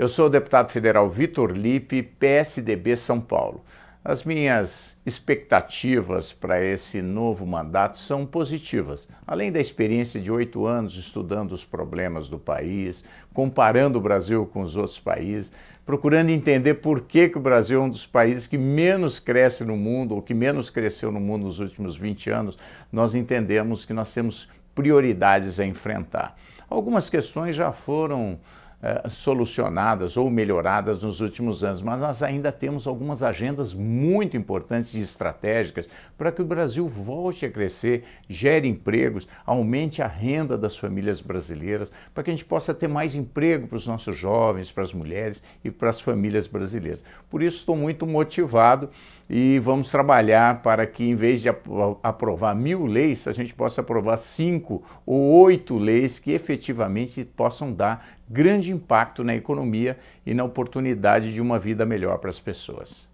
Eu sou o deputado federal Vitor Lipe, PSDB São Paulo. As minhas expectativas para esse novo mandato são positivas. Além da experiência de oito anos estudando os problemas do país, comparando o Brasil com os outros países, procurando entender por que, que o Brasil é um dos países que menos cresce no mundo, ou que menos cresceu no mundo nos últimos 20 anos, nós entendemos que nós temos prioridades a enfrentar. Algumas questões já foram eh, solucionadas ou melhoradas nos últimos anos, mas nós ainda temos algumas agendas muito importantes e estratégicas para que o Brasil volte a crescer, gere empregos, aumente a renda das famílias brasileiras, para que a gente possa ter mais emprego para os nossos jovens, para as mulheres e para as famílias brasileiras. Por isso estou muito motivado e vamos trabalhar para que, em vez de aprovar mil leis, a gente possa aprovar cinco ou oito leis que efetivamente possam dar grande grande impacto na economia e na oportunidade de uma vida melhor para as pessoas.